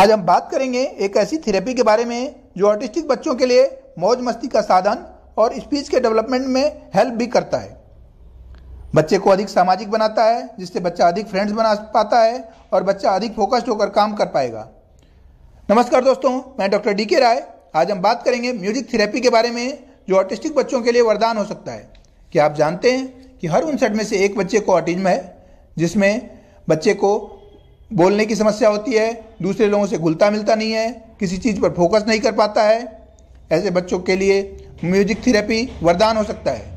आज हम बात करेंगे एक ऐसी थेरेपी के बारे में जो ऑटिस्टिक बच्चों के लिए मौज मस्ती का साधन और स्पीच के डेवलपमेंट में हेल्प भी करता है बच्चे को अधिक सामाजिक बनाता है जिससे बच्चा अधिक फ्रेंड्स बना पाता है और बच्चा अधिक फोकस्ड होकर काम कर पाएगा नमस्कार दोस्तों मैं डॉक्टर डी के राय आज हम बात करेंगे म्यूजिक थेरेपी के बारे में जो ऑटिस्टिक बच्चों के लिए वरदान हो सकता है क्या आप जानते हैं कि हर उनसठ में से एक बच्चे को ऑटिज्म है जिसमें बच्चे को बोलने की समस्या होती है दूसरे लोगों से घुलता मिलता नहीं है किसी चीज़ पर फोकस नहीं कर पाता है ऐसे बच्चों के लिए म्यूजिक थेरेपी वरदान हो सकता है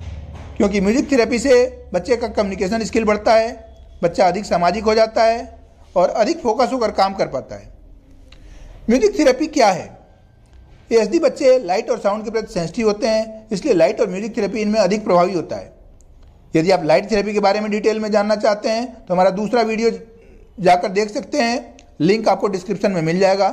क्योंकि म्यूजिक थेरेपी से बच्चे का कम्युनिकेशन स्किल बढ़ता है बच्चा अधिक सामाजिक हो जाता है और अधिक फोकस होकर काम कर पाता है म्यूजिक थेरेपी क्या है ए बच्चे लाइट और साउंड के प्रति सेंसिटिव होते हैं इसलिए लाइट और म्यूजिक थेरेपी इनमें अधिक प्रभावी होता है यदि आप लाइट थेरेपी के बारे में डिटेल में जानना चाहते हैं तो हमारा दूसरा वीडियो जाकर देख सकते हैं लिंक आपको डिस्क्रिप्शन में मिल जाएगा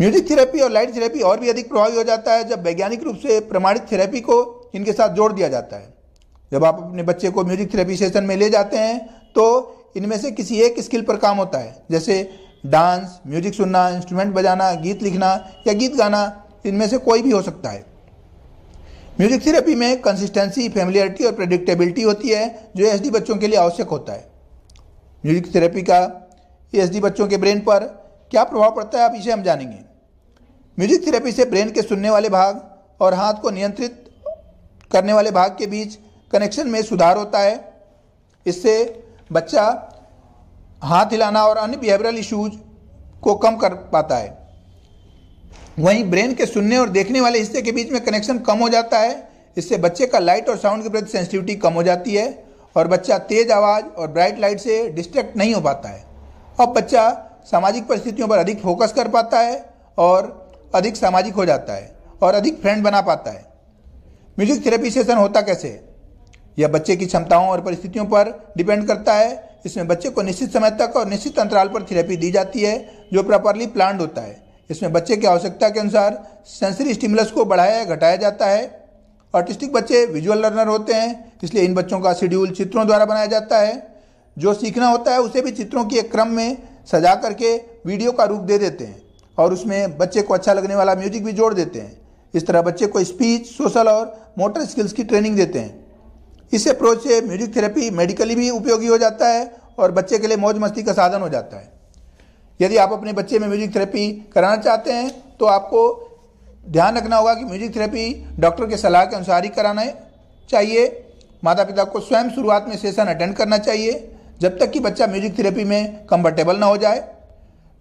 म्यूजिक थेरेपी और लाइट थेरेपी और भी अधिक प्रभावी हो जाता है जब वैज्ञानिक रूप से प्रमाणित थेरेपी को इनके साथ जोड़ दिया जाता है जब आप अपने बच्चे को म्यूजिक थेरेपी सेशन में ले जाते हैं तो इनमें से किसी एक स्किल पर काम होता है जैसे डांस म्यूजिक सुनना इंस्ट्रूमेंट बजाना गीत लिखना या गीत गाना इनमें से कोई भी हो सकता है म्यूजिक थेरेपी में कंसिस्टेंसी फेमिलियरिटी और प्रेडिक्टेबिलिटी होती है जो एसडी बच्चों के लिए आवश्यक होता है म्यूजिक थेरेपी का डी बच्चों के ब्रेन पर क्या प्रभाव पड़ता है आप इसे हम जानेंगे म्यूजिक थेरेपी से ब्रेन के सुनने वाले भाग और हाथ को नियंत्रित करने वाले भाग के बीच कनेक्शन में सुधार होता है इससे बच्चा हाथ हिलाना और अन्य बिहेवियरल इशूज को कम कर पाता है वहीं ब्रेन के सुनने और देखने वाले हिस्से के बीच में कनेक्शन कम हो जाता है इससे बच्चे का लाइट और साउंड के प्रति सेंसिटिविटी कम हो जाती है और बच्चा तेज आवाज़ और ब्राइट लाइट से डिस्ट्रैक्ट नहीं हो पाता है अब बच्चा सामाजिक परिस्थितियों पर अधिक फोकस कर पाता है और अधिक सामाजिक हो जाता है और अधिक फ्रेंड बना पाता है म्यूजिक थेरेपी सेशन होता कैसे यह बच्चे की क्षमताओं और परिस्थितियों पर डिपेंड करता है इसमें बच्चे को निश्चित समय तक और निश्चित अंतराल पर थेरेपी दी जाती है जो प्रॉपरली प्लान्ड होता है इसमें बच्चे की आवश्यकता के अनुसार सेंसरी स्टिमुलस को बढ़ाया या घटाया जाता है ऑटिस्टिक बच्चे विजुअल लर्नर होते हैं इसलिए इन बच्चों का शेड्यूल चित्रों द्वारा बनाया जाता है जो सीखना होता है उसे भी चित्रों के क्रम में सजा करके वीडियो का रूप दे देते हैं और उसमें बच्चे को अच्छा लगने वाला म्यूजिक भी जोड़ देते हैं इस तरह बच्चे को स्पीच सोशल और मोटर स्किल्स की ट्रेनिंग देते हैं इस अप्रोच से म्यूजिक थेरेपी मेडिकली भी उपयोगी हो जाता है और बच्चे के लिए मौज मस्ती का साधन हो जाता है यदि आप अपने बच्चे में म्यूजिक थेरेपी कराना चाहते हैं तो आपको ध्यान रखना होगा कि म्यूजिक थेरेपी डॉक्टर के सलाह के अनुसार ही कराना चाहिए माता पिता को स्वयं शुरुआत में सेशन अटेंड करना चाहिए जब तक कि बच्चा म्यूजिक थेरेपी में कंफर्टेबल ना हो जाए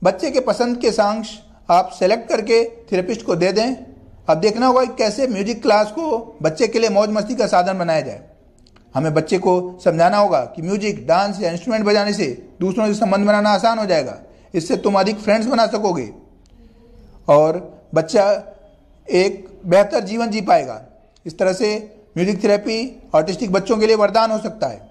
बच्चे के पसंद के सांग्स आप सेलेक्ट करके थेरेपिस्ट को दे दें अब देखना होगा कि कैसे म्यूजिक क्लास को बच्चे के लिए मौज मस्ती का साधन बनाया जाए हमें बच्चे को समझाना होगा कि म्यूजिक डांस या इंस्ट्रूमेंट बजाने से दूसरों से संबंध बनाना आसान हो जाएगा इससे तुम अधिक फ्रेंड्स बना सकोगे और बच्चा एक बेहतर जीवन जी पाएगा इस तरह से म्यूजिक थेरेपी ऑटिस्टिक बच्चों के लिए वरदान हो सकता है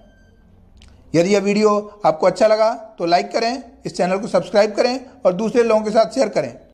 यदि यह वीडियो आपको अच्छा लगा तो लाइक करें इस चैनल को सब्सक्राइब करें और दूसरे लोगों के साथ शेयर करें